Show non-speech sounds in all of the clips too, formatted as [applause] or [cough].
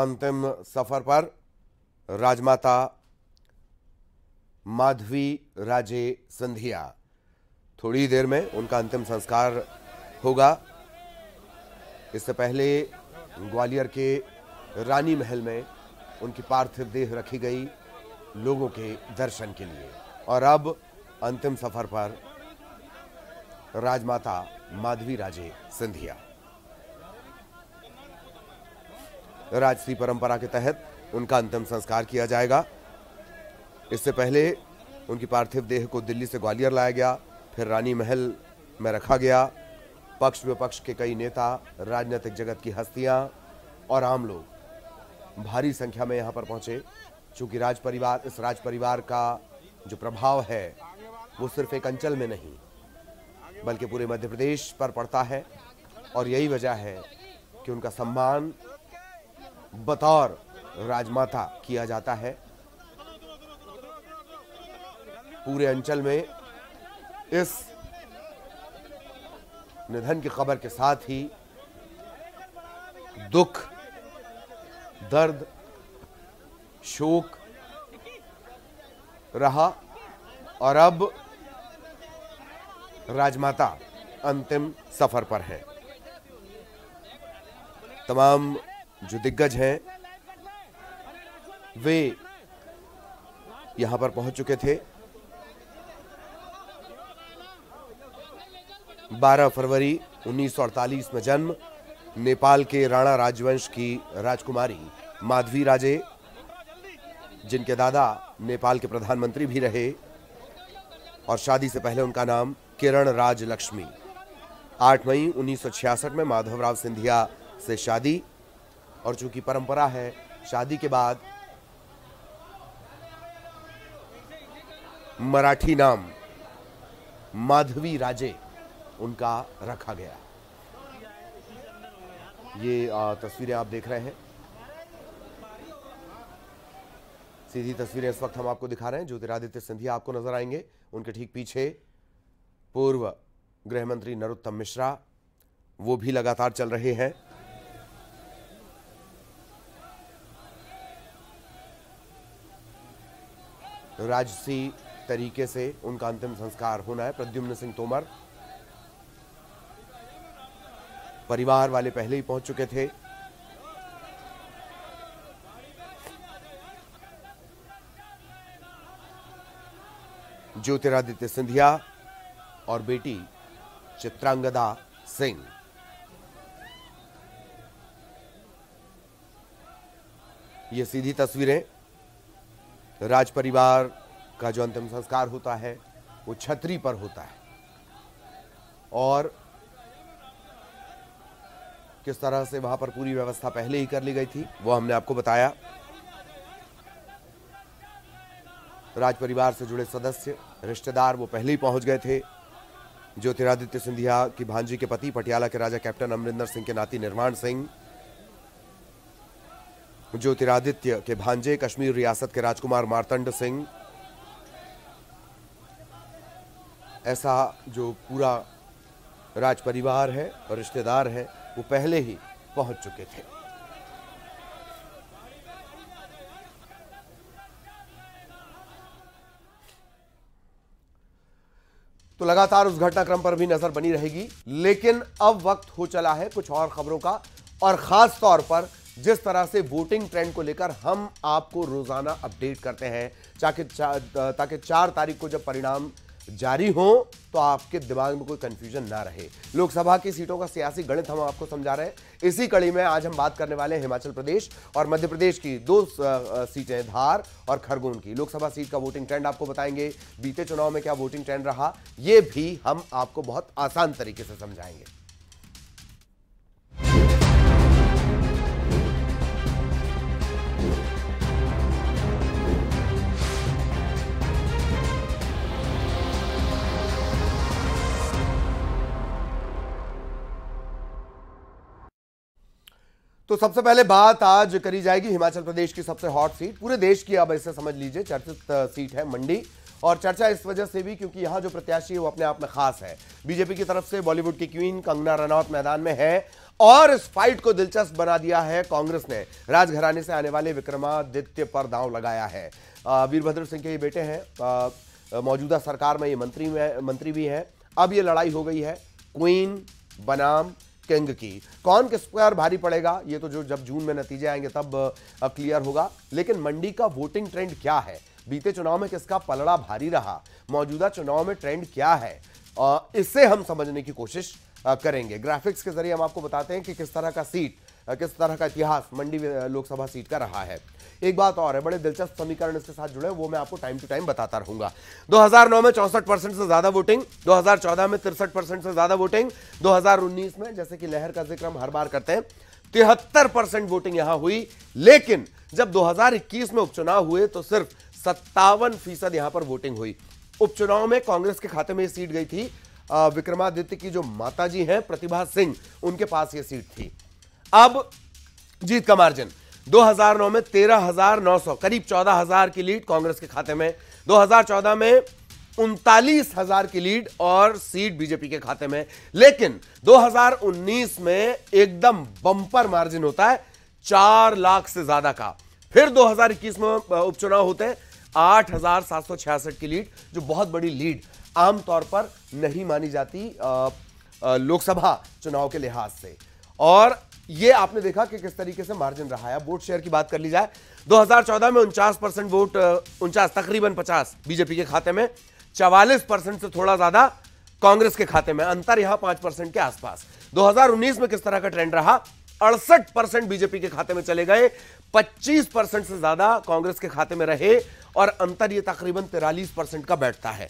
अंतिम सफर पर राजमाता माधवी राजे सिंधिया थोड़ी देर में उनका अंतिम संस्कार होगा इससे पहले ग्वालियर के रानी महल में उनकी पार्थिव देह रखी गई लोगों के दर्शन के लिए और अब अंतिम सफर पर राजमाता माधवी राजे सिंधिया राजसी परंपरा के तहत उनका अंतिम संस्कार किया जाएगा इससे पहले उनकी पार्थिव देह को दिल्ली से ग्वालियर लाया गया फिर रानी महल में रखा गया पक्ष विपक्ष के कई नेता राजनीतिक जगत की हस्तियां और आम लोग भारी संख्या में यहां पर पहुंचे चूंकि राज परिवार इस राज परिवार का जो प्रभाव है वो सिर्फ एक अंचल में नहीं बल्कि पूरे मध्य प्रदेश पर पड़ता है और यही वजह है कि उनका सम्मान बतौर राजमाता किया जाता है पूरे अंचल में इस निधन की खबर के साथ ही दुख दर्द शोक रहा और अब राजमाता अंतिम सफर पर है तमाम जो दिग्गज हैं वे यहां पर पहुंच चुके थे 12 फरवरी 1948 में जन्म नेपाल के राणा राजवंश की राजकुमारी माधवी राजे जिनके दादा नेपाल के प्रधानमंत्री भी रहे और शादी से पहले उनका नाम किरण राज लक्ष्मी 8 मई 1966 में माधवराव सिंधिया से शादी और चूंकि परंपरा है शादी के बाद मराठी नाम माधवी राजे उनका रखा गया ये तस्वीरें आप देख रहे हैं सीधी तस्वीरें इस वक्त हम आपको दिखा रहे हैं ज्योतिरादित्य सिंधिया आपको नजर आएंगे उनके ठीक पीछे पूर्व गृह मंत्री नरोत्तम मिश्रा वो भी लगातार चल रहे हैं राजसी तरीके से उनका अंतिम संस्कार होना है प्रद्युम्न सिंह तोमर परिवार वाले पहले ही पहुंच चुके थे ज्योतिरादित्य सिंधिया और बेटी चित्रांगदा सिंह ये सीधी तस्वीरें राज परिवार का जो अंतिम संस्कार होता है वो छतरी पर होता है और किस तरह से वहां पर पूरी व्यवस्था पहले ही कर ली गई थी वो हमने आपको बताया राज परिवार से जुड़े सदस्य रिश्तेदार वो पहले ही पहुंच गए थे ज्योतिरादित्य सिंधिया की भांजी के पति पटियाला के राजा कैप्टन अमरिंदर सिंह के नाती निर्माण सिंह ज्योतिरादित्य के भांजे कश्मीर रियासत के राजकुमार मारतंड सिंह ऐसा जो पूरा राज परिवार है और रिश्तेदार है वो पहले ही पहुंच चुके थे तो लगातार उस घटनाक्रम पर भी नजर बनी रहेगी लेकिन अब वक्त हो चला है कुछ और खबरों का और खास तौर पर जिस तरह से वोटिंग ट्रेंड को लेकर हम आपको रोजाना अपडेट करते हैं ताकि चा, ताकि चार तारीख को जब परिणाम जारी हो तो आपके दिमाग में कोई कंफ्यूजन ना रहे लोकसभा की सीटों का सियासी गणित हम आपको समझा रहे हैं इसी कड़ी में आज हम बात करने वाले हैं हिमाचल प्रदेश और मध्य प्रदेश की दो सीटें धार और खरगोन की लोकसभा सीट का वोटिंग ट्रेंड आपको बताएंगे बीते चुनाव में क्या वोटिंग ट्रेंड रहा यह भी हम आपको बहुत आसान तरीके से समझाएंगे तो सबसे पहले बात आज करी जाएगी हिमाचल प्रदेश की सबसे हॉट सीट पूरे देश की अब इसे समझ लीजिए चर्चित सीट है मंडी और चर्चा इस वजह से भी क्योंकि यहाँ जो प्रत्याशी है वो अपने आप में खास है बीजेपी की तरफ से बॉलीवुड की क्वीन कंगना रनौत मैदान में है और इस फाइट को दिलचस्प बना दिया है कांग्रेस ने राजघराने से आने वाले विक्रमादित्य पर दांव लगाया है वीरभद्र सिंह के ये बेटे हैं मौजूदा सरकार में ये मंत्री में मंत्री भी हैं अब ये लड़ाई हो गई है क्वीन बनाम किंग की कौन किस पर भारी पड़ेगा ये तो जो जब जून में नतीजे आएंगे तब क्लियर होगा लेकिन मंडी का वोटिंग ट्रेंड क्या है बीते चुनाव में किसका पलड़ा भारी रहा मौजूदा चुनाव में ट्रेंड क्या है इससे हम समझने की कोशिश करेंगे ग्राफिक्स के जरिए हम आपको बताते हैं कि किस तरह का सीट किस तरह का इतिहास मंडी लोकसभा सीट का रहा है एक बात और है बड़े दिलचस्प समीकरण इसके साथ जुड़े वो मैं आपको टाइम टू टाइम बताता रहूंगा 2009 में चौसठ परसेंट से ज्यादा वोटिंग 2014 में तिरसठ परसेंट से ज्यादा वोटिंग 2019 में जैसे कि लहर का जिक्र हम हर बार करते हैं तिहत्तर परसेंट वोटिंग यहां हुई लेकिन जब 2021 में उपचुनाव हुए तो सिर्फ सत्तावन फीसद यहां पर वोटिंग हुई उपचुनाव में कांग्रेस के खाते में ये सीट गई थी विक्रमादित्य की जो माताजी हैं प्रतिभा सिंह उनके पास ये सीट थी अब जीत का मार्जिन 2009 में 13,900 करीब 14,000 की लीड कांग्रेस के खाते में 2014 में उनतालीस हजार की लीड और सीट बीजेपी के खाते में लेकिन 2019 में एकदम बंपर मार्जिन होता है चार लाख से ज्यादा का फिर 2021 में उपचुनाव होते हैं आठ हजार सात सौ छियासठ की लीड जो बहुत बड़ी लीड आमतौर पर नहीं मानी जाती लोकसभा चुनाव के लिहाज से और ये आपने देखा कि किस तरीके से मार्जिन रहा है वोट शेयर की बात कर ली जाए 2014 में उनचास परसेंट वोट उनचास तकरीबन 50 बीजेपी के खाते में 44 परसेंट से थोड़ा ज्यादा कांग्रेस के खाते में अंतर यहां पांच परसेंट के आसपास 2019 में किस तरह का ट्रेंड रहा अड़सठ परसेंट बीजेपी के खाते में चले गए 25 परसेंट से ज्यादा कांग्रेस के खाते में रहे और अंतर यह तकरीबन तिरालीस परसेंट का बैठता है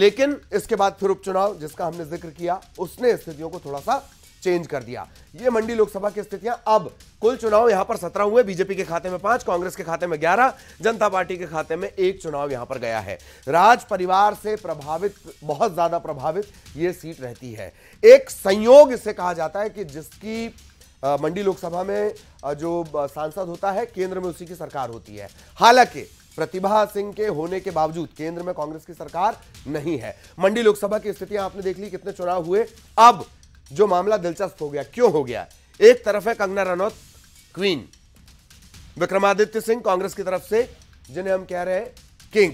लेकिन इसके बाद फिर उपचुनाव जिसका हमने जिक्र किया उसने स्थितियों को थोड़ा सा चेंज कर दिया ये मंडी लोकसभा की स्थितियां अब कुल चुनाव यहां पर सत्रह हुए बीजेपी के खाते में पांच कांग्रेस के खाते में ग्यारह जनता पार्टी के खाते में एक चुनाव यहां पर गया है राज परिवार से प्रभावित बहुत ज्यादा प्रभावित ये सीट रहती है एक संयोग इसे कहा जाता है कि जिसकी मंडी लोकसभा में जो सांसद होता है केंद्र में उसी की सरकार होती है हालांकि प्रतिभा सिंह के होने के बावजूद केंद्र में कांग्रेस की सरकार नहीं है मंडी लोकसभा की स्थितियां आपने देख ली कितने चुनाव हुए अब जो मामला दिलचस्प हो गया क्यों हो गया एक तरफ है कंगना रनौत क्वीन विक्रमादित्य सिंह कांग्रेस की तरफ से जिन्हें हम कह रहे हैं किंग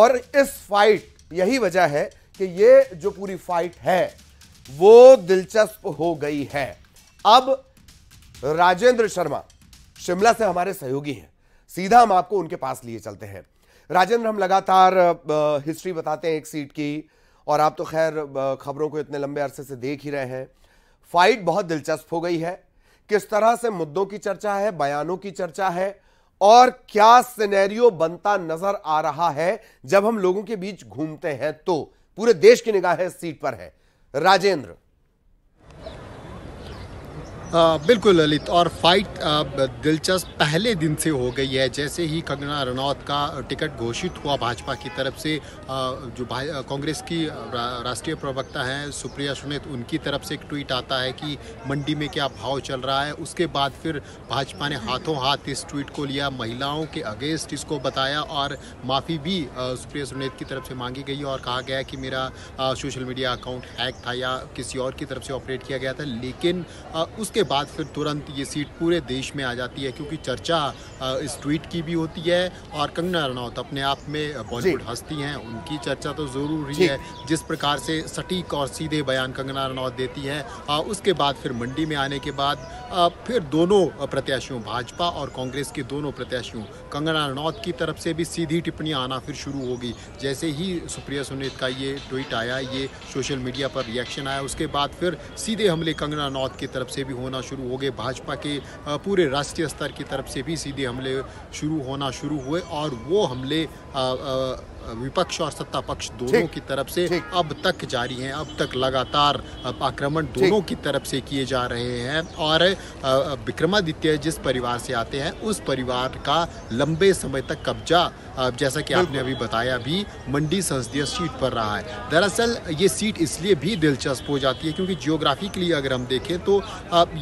और इस फाइट यही वजह है कि ये जो पूरी फाइट है वो दिलचस्प हो गई है अब राजेंद्र शर्मा शिमला से हमारे सहयोगी हैं सीधा हम आपको उनके पास लिए चलते हैं राजेंद्र हम लगातार हिस्ट्री बताते हैं एक सीट की और आप तो खैर खबरों को इतने लंबे अरसे से देख ही रहे हैं फाइट बहुत दिलचस्प हो गई है किस तरह से मुद्दों की चर्चा है बयानों की चर्चा है और क्या सिनेरियो बनता नजर आ रहा है जब हम लोगों के बीच घूमते हैं तो पूरे देश की निगाह इस सीट पर है राजेंद्र बिल्कुल ललित और फाइट दिलचस्प पहले दिन से हो गई है जैसे ही कंगना रनौत का टिकट घोषित हुआ भाजपा की तरफ से जो कांग्रेस की राष्ट्रीय प्रवक्ता हैं सुप्रिया सुनेत उनकी तरफ से एक ट्वीट आता है कि मंडी में क्या भाव चल रहा है उसके बाद फिर भाजपा ने हाथों हाथ इस ट्वीट को लिया महिलाओं के अगेंस्ट इसको बताया और माफ़ी भी सुप्रिया सुनेत की तरफ से मांगी गई और कहा गया कि मेरा सोशल मीडिया अकाउंट हैक था या किसी और की तरफ से ऑपरेट किया गया था लेकिन उसके उसके बाद फिर तुरंत ये सीट पूरे देश में आ जाती है क्योंकि चर्चा इस ट्वीट की भी होती है और कंगना रनौत अपने आप में बॉलीवुड हस्ती हैं उनकी चर्चा तो जरूरी है जिस प्रकार से सटीक और सीधे बयान कंगना रनौत देती है उसके बाद फिर मंडी में आने के बाद फिर दोनों प्रत्याशियों भाजपा और कांग्रेस के दोनों प्रत्याशियों कंगना रनौत की तरफ से भी सीधी टिप्पणी आना फिर शुरू होगी जैसे ही सुप्रिया सुनीत का ये ट्वीट आया ये सोशल मीडिया पर रिएक्शन आया उसके बाद फिर सीधे हमले कंगना रनौत की तरफ से भी होना होना शुरू हो गए भाजपा के पूरे राष्ट्रीय स्तर की तरफ से भी सीधे हमले शुरू होना शुरू हुए और वो हमले आ, आ, विपक्ष और सत्ता पक्ष दोनों की तरफ से अब तक जारी है अब तक लगातार आक्रमण दोनों की तरफ से किए जा रहे हैं और विक्रमादित्य जिस परिवार से आते हैं उस परिवार का लंबे समय तक कब्जा जैसा कि आपने अभी बताया भी मंडी संसदीय सीट पर रहा है दरअसल ये सीट इसलिए भी दिलचस्प हो जाती है क्योंकि जियोग्राफिकली अगर हम देखें तो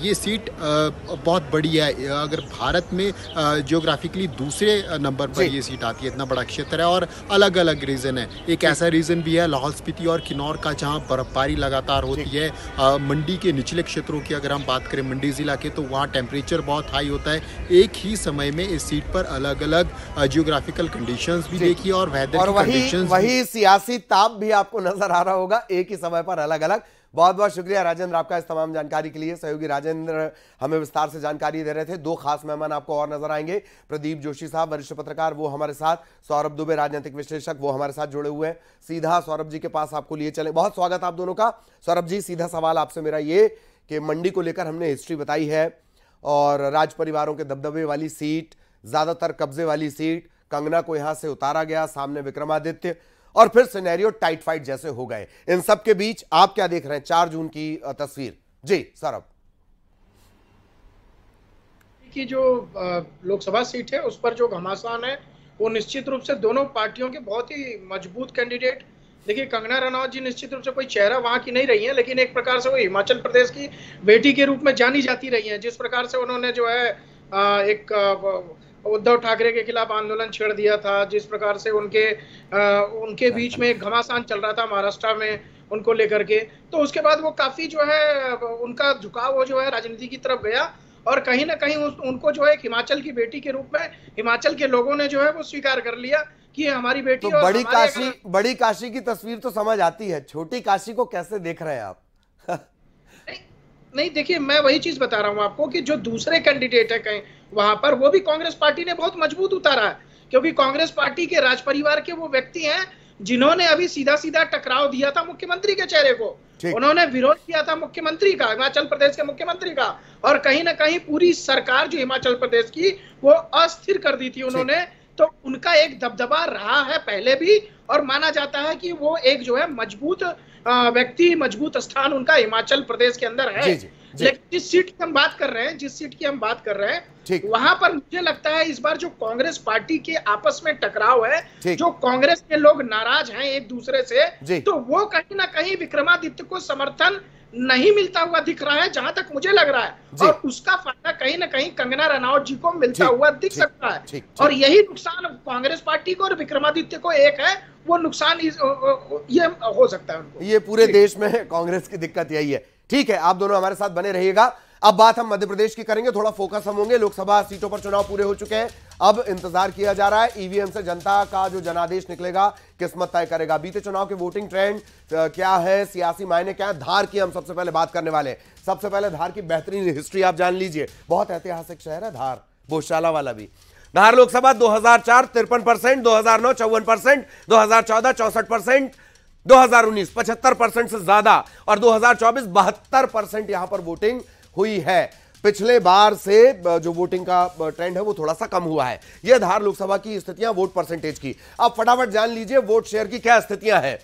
ये सीट बहुत बड़ी है अगर भारत में जियोग्राफिकली दूसरे नंबर पर ये सीट आती है इतना बड़ा क्षेत्र है और अलग अलग अलग रीज़न है एक ऐसा रीज़न भी है लाहौल स्पीति और किन्नौर का जहाँ बर्फबारी लगातार होती है आ, मंडी के निचले क्षेत्रों की अगर हम बात करें मंडी ज़िला के तो वहाँ टेम्परेचर बहुत हाई होता है एक ही समय में इस सीट पर अलग अलग जियोग्राफिकल कंडीशन भी देखिए और वेदर वही सियासी ताप भी आपको नजर आ रहा होगा एक ही समय पर अलग अलग बहुत बहुत शुक्रिया राजेंद्र आपका इस तमाम जानकारी के लिए सहयोगी राजेंद्र हमें विस्तार से जानकारी दे रहे थे दो खास मेहमान आपको और नजर आएंगे प्रदीप जोशी साहब वरिष्ठ पत्रकार वो हमारे साथ सौरभ दुबे राजनीतिक विश्लेषक वो हमारे साथ जुड़े हुए हैं सीधा सौरभ जी के पास आपको लिए चले बहुत स्वागत आप दोनों का सौरभ जी सीधा सवाल आपसे मेरा ये कि मंडी को लेकर हमने हिस्ट्री बताई है और राज परिवारों के दबदबे वाली सीट ज्यादातर कब्जे वाली सीट कंगना को यहां से उतारा गया सामने विक्रमादित्य और फिर सिनेरियो टाइट फाइट जैसे हो गए इन सब के बीच आप क्या देख रहे हैं चार जून की तस्वीर जी सौरभ की जो लोकसभा सीट है उस पर जो घमासान है वो निश्चित रूप से दोनों पार्टियों के बहुत ही मजबूत कैंडिडेट देखिए कंगना रनौत जी निश्चित रूप से कोई चेहरा वहां की नहीं रही है लेकिन एक प्रकार से वो हिमाचल प्रदेश की बेटी के रूप में जानी जाती रही है जिस प्रकार से उन्होंने जो है एक उद्धव ठाकरे के खिलाफ आंदोलन छेड़ दिया था जिस प्रकार से उनके आ, उनके हाँ बीच में घमासान चल रहा था महाराष्ट्र में उनको लेकर के तो उसके बाद वो काफी जो है उनका झुकाव वो जो है राजनीति की तरफ गया और कहीं ना कहीं उनको जो है हिमाचल की बेटी के रूप में हिमाचल के लोगों ने जो है वो स्वीकार कर लिया कि हमारी बेटी तो बड़ी काशी बड़ी काशी की तस्वीर तो समझ आती है छोटी काशी को कैसे देख रहे हैं आप [laughs] नहीं देखिए मैं वही चीज बता रहा हूँ आपको कि जो दूसरे कैंडिडेट है कहीं वहां पर वो भी कांग्रेस पार्टी ने बहुत मजबूत उतारा है क्योंकि कांग्रेस पार्टी के राज परिवार के वो व्यक्ति हैं जिन्होंने अभी सीधा सीधा टकराव दिया था मुख्यमंत्री के चेहरे को उन्होंने विरोध किया था मुख्यमंत्री का हिमाचल प्रदेश के मुख्यमंत्री का और कहीं ना कहीं पूरी सरकार जो हिमाचल प्रदेश की वो अस्थिर कर दी थी उन्होंने तो उनका एक दबदबा रहा है पहले भी और माना जाता है कि वो एक जो है मजबूत व्यक्ति मजबूत स्थान उनका हिमाचल प्रदेश के अंदर है जी जी। लेकिन जिस सीट की हम बात कर रहे हैं जिस सीट की हम बात कर रहे हैं वहां पर मुझे लगता है इस बार जो कांग्रेस पार्टी के आपस में टकराव है जो कांग्रेस के लोग नाराज हैं एक दूसरे से तो वो कहीं ना कहीं विक्रमादित्य को समर्थन नहीं मिलता हुआ दिख रहा है जहां तक मुझे लग रहा है और उसका फायदा कहीं ना कहीं कंगना रनौत जी को मिलता हुआ दिख सकता है और यही नुकसान कांग्रेस पार्टी को और विक्रमादित्य को एक है वो नुकसान ये हो सकता है उनको ये पूरे देश में कांग्रेस की दिक्कत यही है ठीक है आप दोनों हमारे साथ बने रहिएगा अब बात हम मध्य प्रदेश की करेंगे थोड़ा फोकस हम होंगे लोकसभा सीटों पर चुनाव पूरे हो चुके हैं अब इंतजार किया जा रहा है ईवीएम e से जनता का जो जनादेश निकलेगा किस्मत तय करेगा बीते चुनाव के वोटिंग ट्रेंड क्या है सियासी मायने क्या है धार की हम सबसे पहले बात करने वाले सबसे पहले धार की बेहतरीन हिस्ट्री आप जान लीजिए बहुत ऐतिहासिक शहर है धार गौशाला वाला भी धार लोकसभा दो चार तिरपन परसेंट दो हजार नौ चौवन परसेंट दो हजार चौदह चौसठ परसेंट 2019 75 परसेंट से ज्यादा और 2024 बहत्तर परसेंट यहां पर वोटिंग हुई है पिछले बार से जो वोटिंग का ट्रेंड है वो थोड़ा सा कम हुआ है यह धार लोकसभा की स्थितियां वोट परसेंटेज की अब फटाफट जान लीजिए वोट शेयर की क्या स्थितियां हैं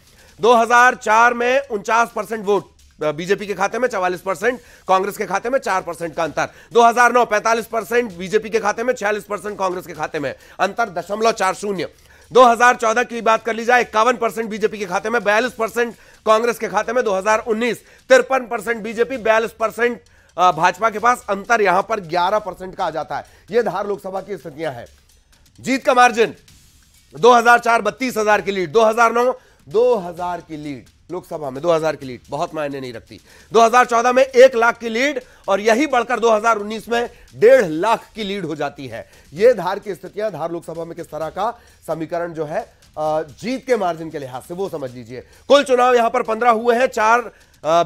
2004 में उनचास परसेंट वोट बीजेपी के खाते में 44 परसेंट कांग्रेस के खाते में 4 परसेंट का अंतर 2009 45 परसेंट बीजेपी के खाते में 46 परसेंट कांग्रेस के खाते में अंतर दशमलव चार शून्य 2014 की बात कर ली जाए इक्यावन परसेंट बीजेपी के खाते में बयालीस परसेंट कांग्रेस के खाते में 2019 तिरपन परसेंट बीजेपी बयालीस परसेंट भाजपा के पास अंतर यहां पर 11 परसेंट का आ जाता है यह धार लोकसभा की स्थितियां हैं जीत का मार्जिन 2004 बत्तीस हजार की लीड 2009 2000 की लीड लोकसभा में 2000 की लीड बहुत मायने नहीं रखती 2014 में एक लाख की लीड और यही बढ़कर 2019 में डेढ़ लाख की लीड हो जाती है यह धार की स्थितियां धार लोकसभा में किस तरह का समीकरण जो है जीत के मार्जिन के लिहाज से वो समझ लीजिए कुल चुनाव यहां पर पंद्रह हुए हैं चार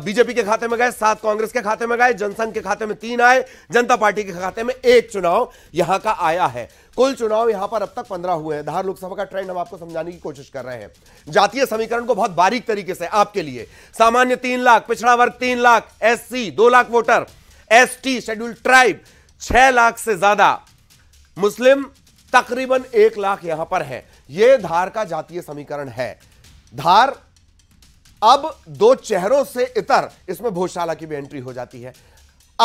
बीजेपी के खाते में गए सात कांग्रेस के खाते में गए जनसंघ के खाते में तीन आए जनता पार्टी के खाते में एक चुनाव यहां का आया है कुल चुनाव यहां पर अब तक पंद्रह हुए हैं धार लोकसभा का ट्रेंड हम आपको समझाने की कोशिश कर रहे हैं जातीय समीकरण को बहुत बारीक तरीके से आपके लिए सामान्य तीन लाख पिछड़ा वर्ग तीन लाख एस दो lakh voter ST schedule tribe छह लाख से ज्यादा मुस्लिम तकरीबन एक लाख यहां पर है यह धार का जातीय समीकरण है धार अब दो चेहरों से इतर इसमें भोजशाला की भी एंट्री हो जाती है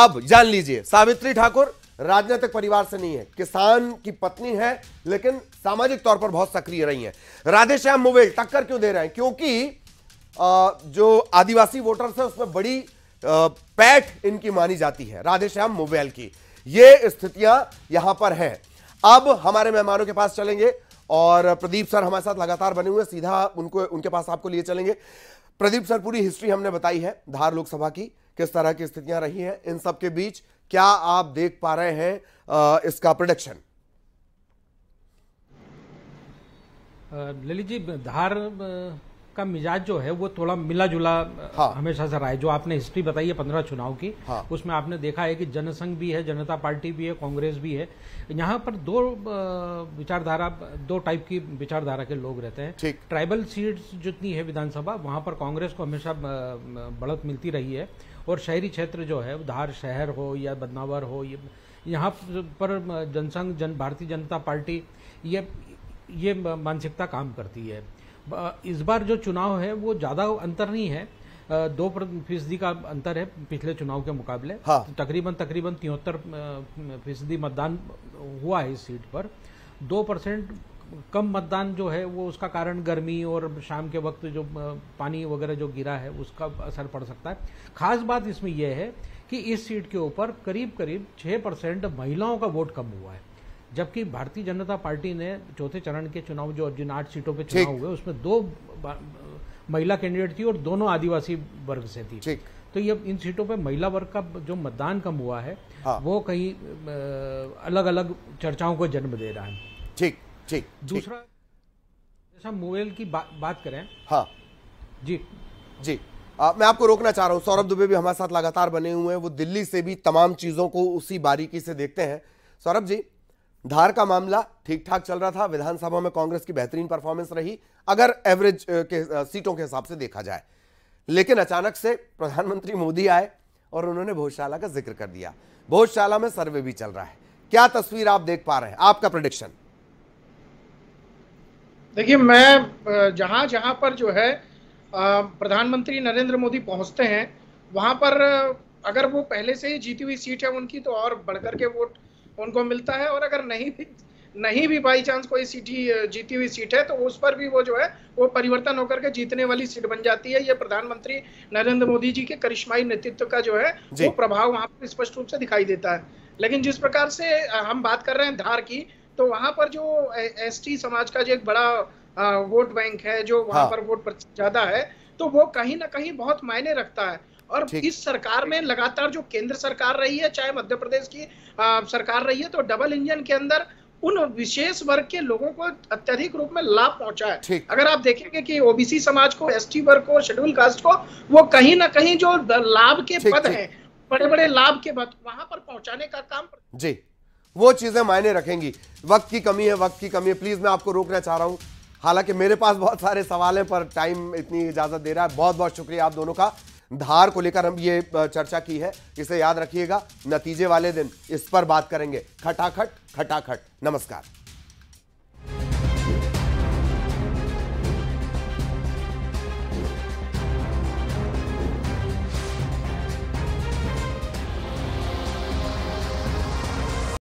अब जान लीजिए सावित्री ठाकुर राजनीतिक परिवार से नहीं है किसान की पत्नी है लेकिन सामाजिक तौर पर बहुत सक्रिय रही है राधेश्याम मोबेल टक्कर क्यों दे रहे हैं क्योंकि जो आदिवासी वोटर्स है उसमें बड़ी पैठ इनकी मानी जाती है राधेश्याम मोबाइल की ये स्थितियां यहां पर हैं अब हमारे मेहमानों के पास चलेंगे और प्रदीप सर हमारे साथ लगातार बने हुए सीधा उनको उनके पास आपको लिए चलेंगे प्रदीप सर पूरी हिस्ट्री हमने बताई है धार लोकसभा की किस तरह की स्थितियां रही हैं इन सब के बीच क्या आप देख पा रहे हैं इसका प्रोडक्शन ललित जी धार का मिजाज जो है वो थोड़ा मिला जुला हाँ। हमेशा से रहा है जो आपने हिस्ट्री बताई है पंद्रह चुनाव की हाँ। उसमें आपने देखा है कि जनसंघ भी है जनता पार्टी भी है कांग्रेस भी है यहाँ पर दो विचारधारा दो टाइप की विचारधारा के लोग रहते हैं ट्राइबल सीट्स जितनी है विधानसभा वहाँ पर कांग्रेस को हमेशा बढ़त मिलती रही है और शहरी क्षेत्र जो है धार शहर हो या बदनावर हो ये यहाँ पर जनसंघ जन भारतीय जनता पार्टी ये ये मानसिकता काम करती है इस बार जो चुनाव है वो ज़्यादा अंतर नहीं है दो फीसदी का अंतर है पिछले चुनाव के मुकाबले हाँ। तकरीबन तकरीबन तिहत्तर फीसदी मतदान हुआ है इस सीट पर दो परसेंट कम मतदान जो है वो उसका कारण गर्मी और शाम के वक्त जो पानी वगैरह जो गिरा है उसका असर पड़ सकता है खास बात इसमें यह है कि इस सीट के ऊपर करीब करीब छह परसेंट महिलाओं का वोट कम हुआ है जबकि भारतीय जनता पार्टी ने चौथे चरण के चुनाव जो जिन आठ सीटों पर चुनाव हुए उसमें दो महिला कैंडिडेट थी और दोनों आदिवासी वर्ग से थी तो ये इन सीटों पर महिला वर्ग का जो मतदान कम हुआ है हाँ। वो कहीं अलग अलग चर्चाओं को जन्म दे रहा है ठीक ठीक दूसरा जैसा मोबाइल की बा, बात करें हाँ जी जी आ, मैं आपको रोकना चाह रहा हूँ सौरभ दुबे भी हमारे साथ लगातार बने हुए हैं वो दिल्ली से भी तमाम चीजों को उसी बारीकी से देखते हैं सौरभ जी धार का मामला ठीक ठाक चल रहा था विधानसभा में कांग्रेस की बेहतरीन परफॉर्मेंस रही अगर एवरेज के सीटों के हिसाब से देखा जाए लेकिन अचानक से प्रधानमंत्री मोदी आए और उन्होंने भोजशाला का जिक्र कर दिया भोजशाला में सर्वे भी चल रहा है क्या तस्वीर आप देख पा रहे हैं आपका प्रडिक्शन देखिए मैं जहां जहां पर जो है प्रधानमंत्री नरेंद्र मोदी पहुंचते हैं वहां पर अगर वो पहले से ही जीती हुई सीट है उनकी तो और बढ़कर के वोट उनको मिलता है और अगर नहीं भी नहीं भी बाई चांस कोई सीटी जीती हुई सीट है तो उस पर भी वो जो है वो परिवर्तन होकर के जीतने वाली सीट बन जाती है ये प्रधानमंत्री नरेंद्र मोदी जी के करिश्माई नेतृत्व का जो है वो प्रभाव वहाँ पर स्पष्ट रूप से दिखाई देता है लेकिन जिस प्रकार से हम बात कर रहे हैं धार की तो वहाँ पर जो एस समाज का जो एक बड़ा वोट बैंक है जो वहाँ हाँ। पर वोट ज्यादा है तो वो कहीं ना कहीं बहुत मायने रखता है और इस सरकार में लगातार जो केंद्र सरकार रही है चाहे मध्य प्रदेश की सरकार रही है तो डबल इंजन के अंदर उन विशेष वर्ग के लोगों को अत्यधिक रूप में लाभ पहुंचा है अगर आप देखेंगे कि ओबीसी समाज को एसटी वर्ग को शेड्यूल कास्ट को वो कहीं ना कहीं जो लाभ के पद है बड़े बड़े लाभ के पद वहां पर पहुंचाने का काम जी वो चीजें मायने रखेंगी वक्त की कमी है वक्त की कमी है प्लीज मैं आपको रोकना चाह रहा हूँ हालांकि मेरे पास बहुत सारे सवाल हैं पर टाइम इतनी इजाजत दे रहा है बहुत बहुत शुक्रिया आप दोनों का धार को लेकर हम ये चर्चा की है इसे याद रखिएगा नतीजे वाले दिन इस पर बात करेंगे खटाखट खटाखट नमस्कार